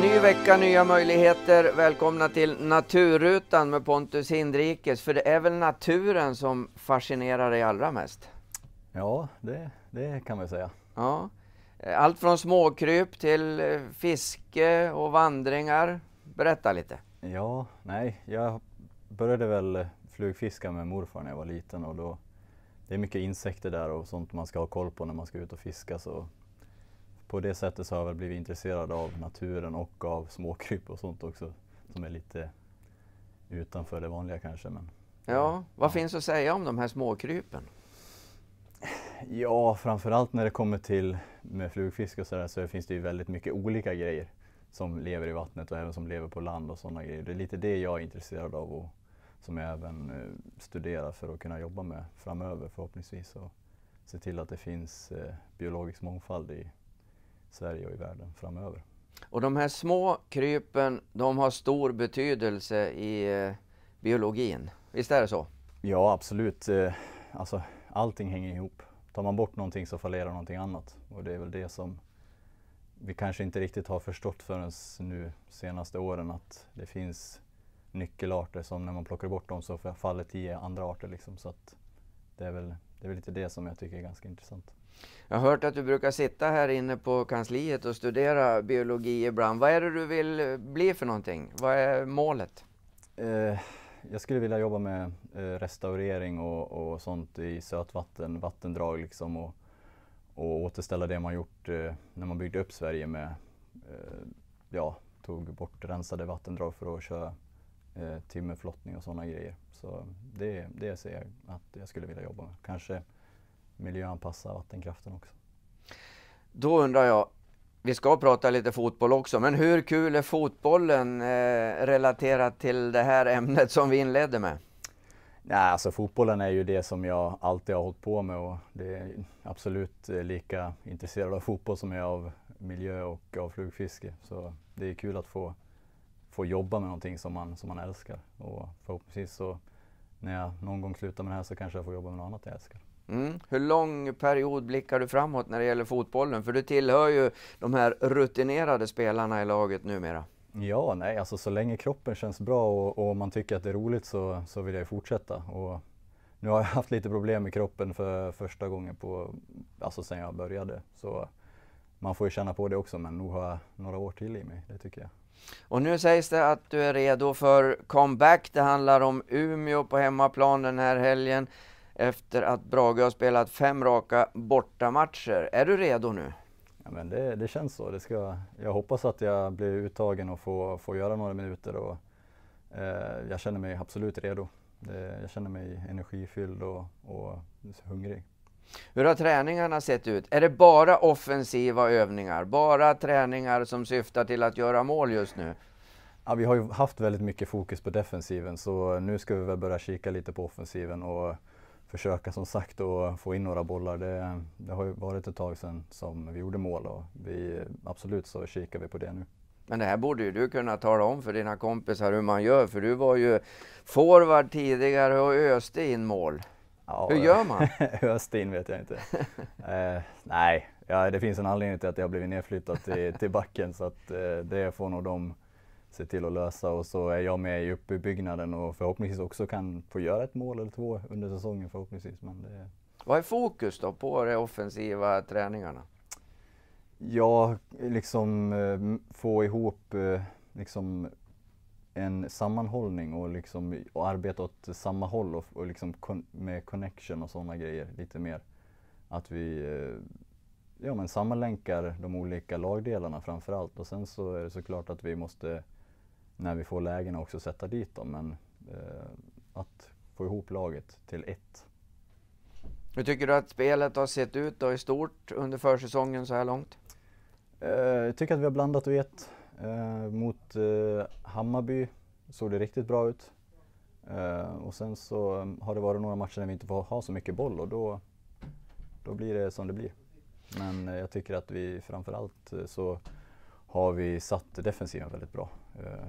ny vecka, nya möjligheter. Välkomna till Naturrutan med Pontus Hindrikes. För det är väl naturen som fascinerar dig allra mest? Ja, det, det kan man säga. Ja. Eh, allt från småkryp till eh, fiske och vandringar. Berätta lite. Ja, nej, jag började väl flugfiska med morfar när jag var liten och då det är mycket insekter där och sånt man ska ha koll på när man ska ut och fiska så på det sättet så har jag väl blivit intresserad av naturen och av småkryp och sånt också som är lite utanför det vanliga kanske. Men, ja, vad ja. finns att säga om de här småkrypen? Ja, framförallt när det kommer till med flugfisk och sådär så finns det ju väldigt mycket olika grejer som lever i vattnet och även som lever på land och sådana grejer. Det är lite det jag är intresserad av och som jag även eh, studerar för att kunna jobba med framöver förhoppningsvis och se till att det finns eh, biologisk mångfald i Sverige och i världen framöver. Och de här små krypen, de har stor betydelse i eh, biologin. Visst är det så? Ja, absolut. Eh, alltså, allting hänger ihop. Tar man bort någonting så fallerar någonting annat. Och det är väl det som vi kanske inte riktigt har förstått förrän nu senaste åren att det finns nyckelarter som när man plockar bort dem så faller tio andra arter. Liksom. Så att det är väl det är väl lite det som jag tycker är ganska intressant. Jag har hört att du brukar sitta här inne på kansliet och studera biologi ibland. Vad är det du vill bli för någonting? Vad är målet? Eh, jag skulle vilja jobba med eh, restaurering och, och sånt i sötvatten, vattendrag liksom och, och återställa det man gjort eh, när man byggde upp Sverige med, eh, ja, tog bort rensade vattendrag för att köra eh, timmerflottning och sådana grejer. Så det, det ser jag att jag skulle vilja jobba med. Kanske miljöanpassa vattenkraften också. Då undrar jag, vi ska prata lite fotboll också, men hur kul är fotbollen eh, relaterat till det här ämnet som vi inledde med? Nej, alltså fotbollen är ju det som jag alltid har hållit på med och det är absolut eh, lika intresserad av fotboll som jag är av miljö och av flugfiske. Så det är kul att få få jobba med någonting som man, som man älskar. Och förhoppningsvis så när jag någon gång slutar med det här så kanske jag får jobba med något annat jag älskar. Mm. Hur lång period blickar du framåt när det gäller fotbollen? För du tillhör ju de här rutinerade spelarna i laget numera. Ja, nej, alltså så länge kroppen känns bra och, och man tycker att det är roligt så, så vill jag ju fortsätta. Och nu har jag haft lite problem med kroppen för första gången på, alltså sen jag började. Så man får ju känna på det också, men nog har jag några år till i mig, det tycker jag. Och nu sägs det att du är redo för comeback. Det handlar om Umeå på hemmaplan den här helgen efter att Brage har spelat fem raka bortamatcher. Är du redo nu? Ja, men det, det känns så. Det ska, jag hoppas att jag blir uttagen och får, får göra några minuter. Och, eh, jag känner mig absolut redo. Det, jag känner mig energifylld och, och hungrig. Hur har träningarna sett ut? Är det bara offensiva övningar? Bara träningar som syftar till att göra mål just nu? Ja, vi har ju haft väldigt mycket fokus på defensiven så nu ska vi väl börja kika lite på offensiven och försöka som sagt att få in några bollar. Det, det, har ju varit ett tag sedan som vi gjorde mål och vi, absolut så kikar vi på det nu. Men det här borde ju du kunna tala om för dina kompisar hur man gör, för du var ju forward tidigare och öste in mål. Ja, Hur gör man? Östin vet jag inte. eh, nej, ja, det finns en anledning till att jag blivit nedflyttad till, till backen så att eh, det får nog de se till att lösa och så är jag med i uppbyggnaden och förhoppningsvis också kan få göra ett mål eller två under säsongen förhoppningsvis. Men det... Vad är fokus då på de offensiva träningarna? Ja, liksom eh, få ihop eh, liksom en sammanhållning och, liksom, och arbeta åt samma håll och, och liksom con med connection och sådana grejer lite mer. Att vi eh, ja, men sammanlänkar de olika lagdelarna framför allt och sen så är det såklart att vi måste när vi får lägena också sätta dit dem men eh, att få ihop laget till ett. Hur tycker du att spelet har sett ut då i stort under försäsongen så här långt? Eh, jag tycker att vi har blandat och gett Eh, mot eh, Hammarby såg det riktigt bra ut. Eh, och sen så har det varit några matcher där vi inte får ha så mycket boll och då, då blir det som det blir. Men jag tycker att vi framförallt så har vi satt defensiven väldigt bra.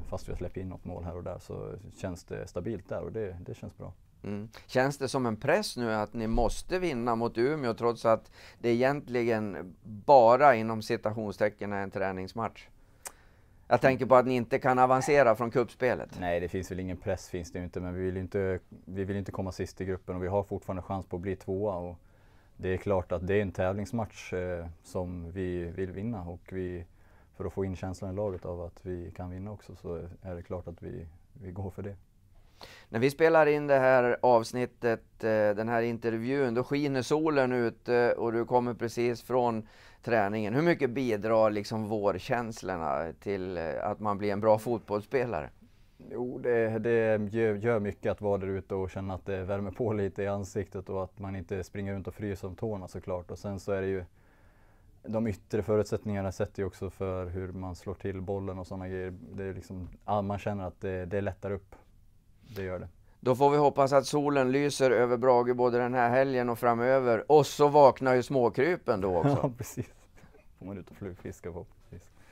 Fast vi har släppt in något mål här och där så känns det stabilt där och det, det känns bra. Mm. Känns det som en press nu att ni måste vinna mot Umeå trots att det egentligen bara inom citationstecken är en träningsmatch? Jag tänker på att ni inte kan avancera från kuppspelet. Nej, det finns väl ingen press finns det inte, men vi vill inte, vi vill inte komma sist i gruppen och vi har fortfarande chans på att bli tvåa. Och det är klart att det är en tävlingsmatch eh, som vi vill vinna och vi, för att få in känslan i laget av att vi kan vinna också så är det klart att vi, vi går för det. När vi spelar in det här avsnittet, eh, den här intervjun, då skiner solen ute eh, och du kommer precis från träningen. Hur mycket bidrar liksom vårkänslorna till eh, att man blir en bra fotbollsspelare? Jo, det, det gör mycket att vara där ute och känna att det värmer på lite i ansiktet och att man inte springer runt och fryser om tårna såklart. Och sen så är det ju de yttre förutsättningarna sätter ju också för hur man slår till bollen och sådana grejer. Det är liksom, man känner att det, det lättar upp det gör det. Då får vi hoppas att solen lyser över Brage både den här helgen och framöver. Och så vaknar ju småkrypen då också. Ja, precis. Får man ut och flugfiska förhoppningsvis.